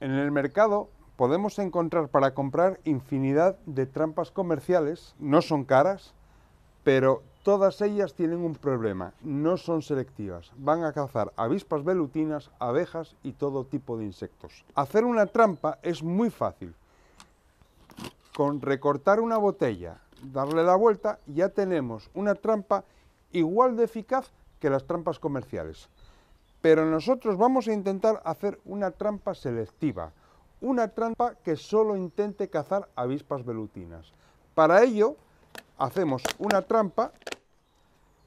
En el mercado podemos encontrar para comprar infinidad de trampas comerciales, no son caras, pero todas ellas tienen un problema, no son selectivas, van a cazar avispas velutinas, abejas y todo tipo de insectos. Hacer una trampa es muy fácil, con recortar una botella, darle la vuelta, ya tenemos una trampa igual de eficaz que las trampas comerciales. Pero nosotros vamos a intentar hacer una trampa selectiva, una trampa que solo intente cazar avispas velutinas. Para ello, hacemos una trampa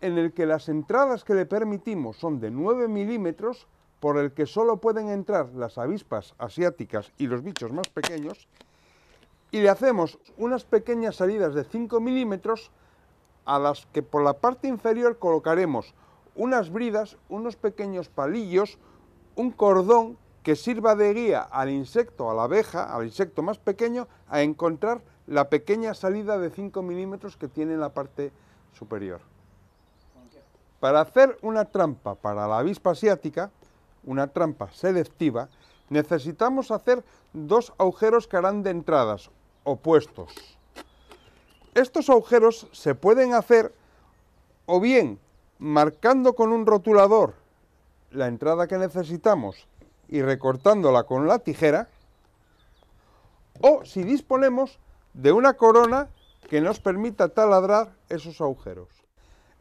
en el que las entradas que le permitimos son de 9 milímetros, por el que solo pueden entrar las avispas asiáticas y los bichos más pequeños, y le hacemos unas pequeñas salidas de 5 milímetros a las que por la parte inferior colocaremos unas bridas, unos pequeños palillos, un cordón que sirva de guía al insecto, a la abeja, al insecto más pequeño, a encontrar la pequeña salida de 5 milímetros que tiene en la parte superior. Para hacer una trampa para la avispa asiática, una trampa selectiva, necesitamos hacer dos agujeros que harán de entradas, opuestos. Estos agujeros se pueden hacer o bien marcando con un rotulador la entrada que necesitamos y recortándola con la tijera, o si disponemos de una corona que nos permita taladrar esos agujeros.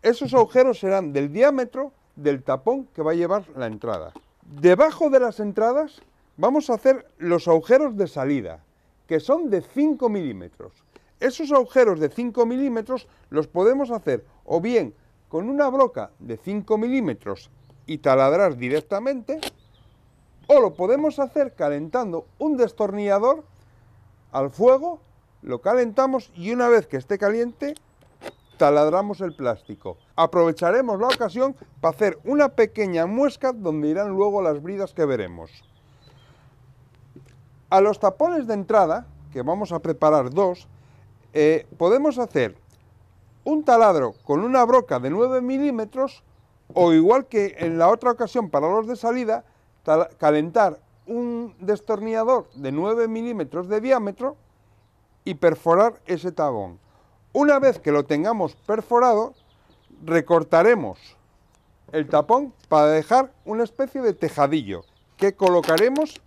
Esos agujeros serán del diámetro del tapón que va a llevar la entrada. Debajo de las entradas vamos a hacer los agujeros de salida, que son de 5 milímetros. Esos agujeros de 5 milímetros los podemos hacer o bien con una broca de 5 milímetros y taladrar directamente, o lo podemos hacer calentando un destornillador al fuego, lo calentamos y una vez que esté caliente, taladramos el plástico. Aprovecharemos la ocasión para hacer una pequeña muesca donde irán luego las bridas que veremos. A los tapones de entrada, que vamos a preparar dos, eh, podemos hacer un taladro con una broca de 9 milímetros o igual que en la otra ocasión para los de salida, calentar un destornillador de 9 milímetros de diámetro y perforar ese tabón. Una vez que lo tengamos perforado, recortaremos el tapón para dejar una especie de tejadillo que colocaremos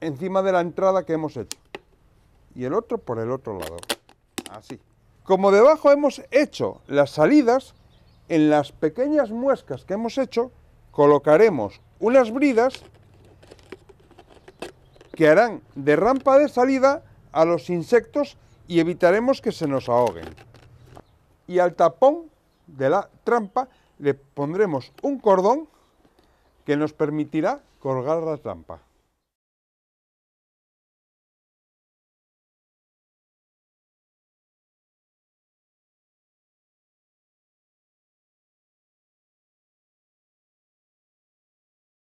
encima de la entrada que hemos hecho y el otro por el otro lado, así. Como debajo hemos hecho las salidas, en las pequeñas muescas que hemos hecho colocaremos unas bridas que harán de rampa de salida a los insectos y evitaremos que se nos ahoguen. Y al tapón de la trampa le pondremos un cordón que nos permitirá colgar la trampa.